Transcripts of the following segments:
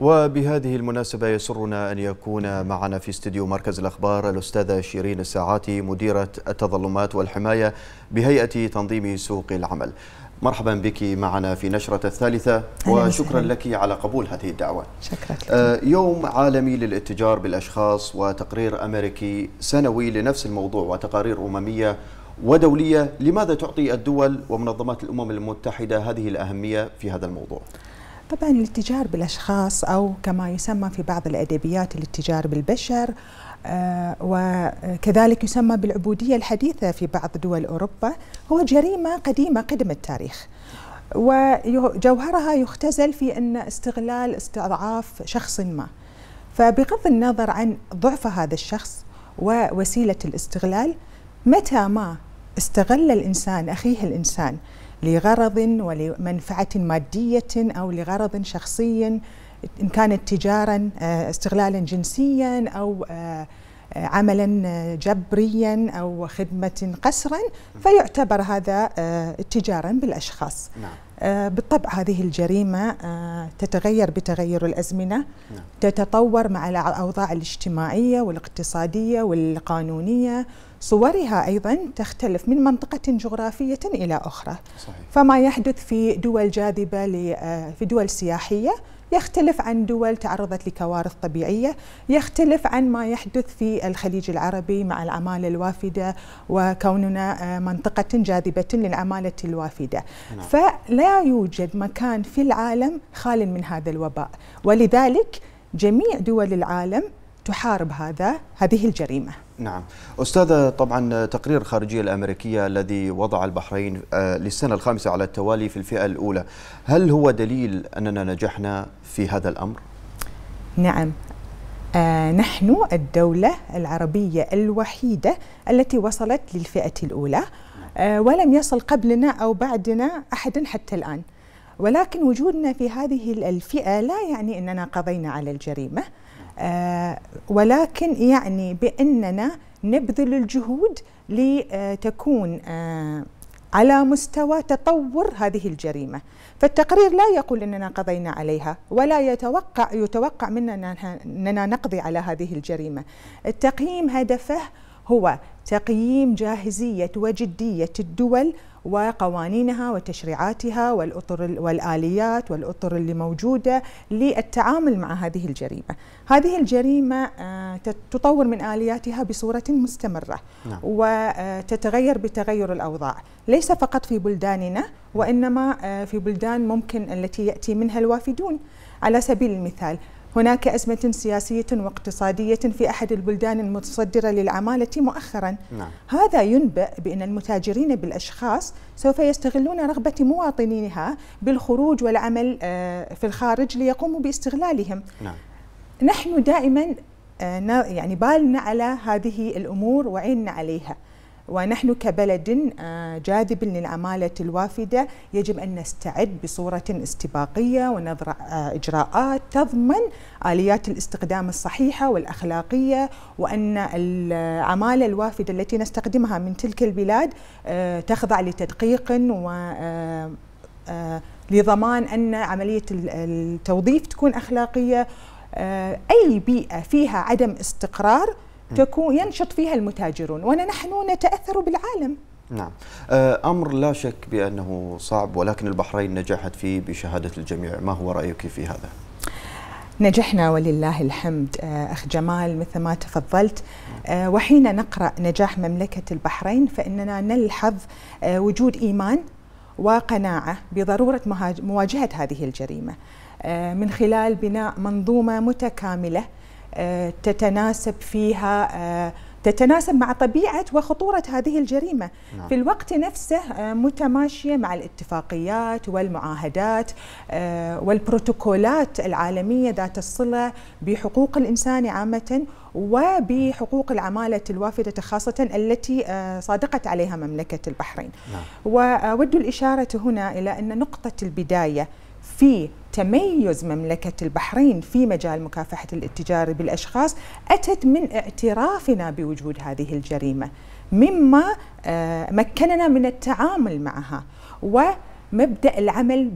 وبهذه المناسبة يسرنا أن يكون معنا في استديو مركز الأخبار الأستاذة شيرين الساعاتي مديرة التظلمات والحماية بهيئة تنظيم سوق العمل مرحبا بك معنا في نشرة الثالثة وشكرا لك على قبول هذه الدعوة شكرا لك. آه، يوم عالمي للاتجار بالأشخاص وتقرير أمريكي سنوي لنفس الموضوع وتقارير أممية ودولية لماذا تعطي الدول ومنظمات الأمم المتحدة هذه الأهمية في هذا الموضوع؟ طبعا الاتجار بالاشخاص او كما يسمى في بعض الادبيات الاتجار بالبشر آه، وكذلك يسمى بالعبوديه الحديثه في بعض دول اوروبا هو جريمه قديمه قدم التاريخ وجوهرها يختزل في ان استغلال استضعاف شخص ما فبغض النظر عن ضعف هذا الشخص ووسيله الاستغلال متى ما استغل الإنسان أخيه الإنسان لغرض ولمنفعة مادية أو لغرض شخصي إن كانت تجارا آه، استغلالا جنسيا أو آه، آه، عملا جبريا أو خدمة قسرا فيعتبر هذا اتجارا بالأشخاص نعم. آه، بالطبع هذه الجريمة آه، تتغير بتغير الأزمنة نعم. تتطور مع الأوضاع الاجتماعية والاقتصادية والقانونية صورها أيضا تختلف من منطقة جغرافية إلى أخرى صحيح. فما يحدث في دول جاذبة آه، في دول سياحية يختلف عن دول تعرضت لكوارث طبيعية يختلف عن ما يحدث في الخليج العربي مع العمالة الوافدة وكوننا آه، منطقة جاذبة للعمالة الوافدة نعم. فلا يوجد مكان في العالم خال من هذا الوباء ولذلك جميع دول العالم تحارب هذا هذه الجريمه نعم أستاذة طبعا تقرير الخارجية الأمريكية الذي وضع البحرين آه، للسنة الخامسة على التوالي في الفئة الأولى هل هو دليل أننا نجحنا في هذا الأمر؟ نعم آه نحن الدولة العربية الوحيدة التي وصلت للفئة الأولى آه ولم يصل قبلنا أو بعدنا أحد حتى الآن ولكن وجودنا في هذه الفئة لا يعني أننا قضينا على الجريمة آه، ولكن يعني بأننا نبذل الجهود لتكون آه، على مستوى تطور هذه الجريمة فالتقرير لا يقول أننا قضينا عليها ولا يتوقع يتوقع منا أننا نقضي على هذه الجريمة التقييم هدفه هو تقييم جاهزية وجدية الدول وقوانينها وتشريعاتها والأطر والآليات والأطر اللي موجودة للتعامل مع هذه الجريمة هذه الجريمة آه، تطور من آلياتها بصورة مستمرة نعم. وتتغير آه، بتغير الأوضاع ليس فقط في بلداننا وإنما آه، في بلدان ممكن التي يأتي منها الوافدون على سبيل المثال هناك أزمة سياسية واقتصادية في أحد البلدان المتصدرة للعمالة مؤخرا نعم. هذا ينبئ بأن المتاجرين بالأشخاص سوف يستغلون رغبة مواطنيها بالخروج والعمل آه، في الخارج ليقوموا باستغلالهم نعم. نحن دائما آه، يعني بالنا على هذه الأمور وعيننا عليها ونحن كبلد آه، جاذب للعمالة الوافدة يجب أن نستعد بصورة استباقية ونضع آه، إجراءات تضمن آليات الاستخدام الصحيحة والأخلاقية وأن العمالة الوافدة التي نستخدمها من تلك البلاد آه، تخضع لتدقيق و لضمان أن عملية التوظيف تكون أخلاقية أي بيئة فيها عدم استقرار تكون ينشط فيها المتاجرون ونحن نتاثر بالعالم نعم آه، أمر لا شك بأنه صعب ولكن البحرين نجحت فيه بشهادة الجميع ما هو رأيك في هذا؟ نجحنا ولله الحمد آه، أخ جمال مثل ما تفضلت آه، وحين نقرأ نجاح مملكة البحرين فإننا نلحظ وجود إيمان وقناعة بضرورة مواجهة هذه الجريمة من خلال بناء منظومة متكاملة آه، تتناسب فيها آه، تتناسب مع طبيعة وخطورة هذه الجريمة نعم. في الوقت نفسه آه، متماشية مع الاتفاقيات والمعاهدات والبروتوكولات العالمية ذات الصلة بحقوق الإنسان عامة وبحقوق العمالة الوافدة خاصة التي صادقت عليها مملكة البحرين نعم. وأود الإشارة هنا إلى أن نقطة البداية في تميز مملكة البحرين في مجال مكافحة الاتجار بالأشخاص أتت من اعترافنا بوجود هذه الجريمة مما آه، مكننا من التعامل معها و مبدا العمل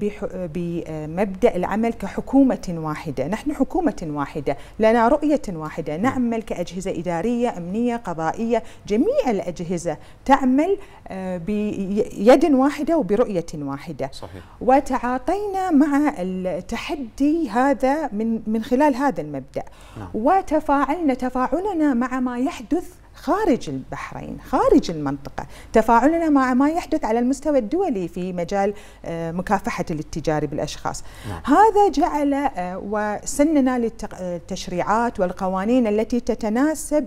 بمبدا العمل كحكومه واحده، نحن حكومه واحده، لنا رؤيه واحده، نعمل كاجهزه اداريه، امنيه، قضائيه، جميع الاجهزه تعمل آه، بيد واحده وبرؤيه واحده. صحيح. وتعاطينا مع التحدي هذا من من خلال هذا المبدا. نعم. وتفاعلنا تفاعلنا مع ما يحدث خارج البحرين خارج المنطقة تفاعلنا مع ما يحدث على المستوى الدولي في مجال آه، مكافحة الاتجار بالأشخاص نعم. هذا جعل آه، وسننا للتشريعات آه، والقوانين التي تتناسب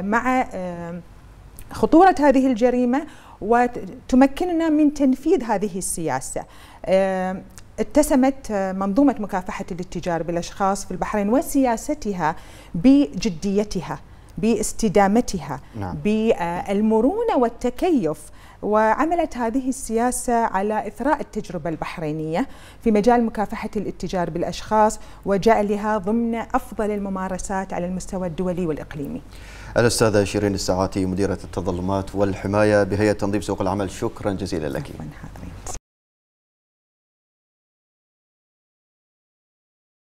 مع خطورة هذه الجريمة وتمكننا من تنفيذ هذه السياسة اتسمت منظومة مكافحة الاتجار بالأشخاص في البحرين وسياستها بجديتها باستدامتها نعم. بالمرونة والتكيف وعملت هذه السياسة على إثراء التجربة البحرينية في مجال مكافحة الاتجار بالأشخاص وجعلها ضمن أفضل الممارسات على المستوى الدولي والإقليمي الأستاذة شيرين الساعاتي مديرة التظلمات والحماية بهيئة تنظيم سوق العمل شكرا جزيلا لك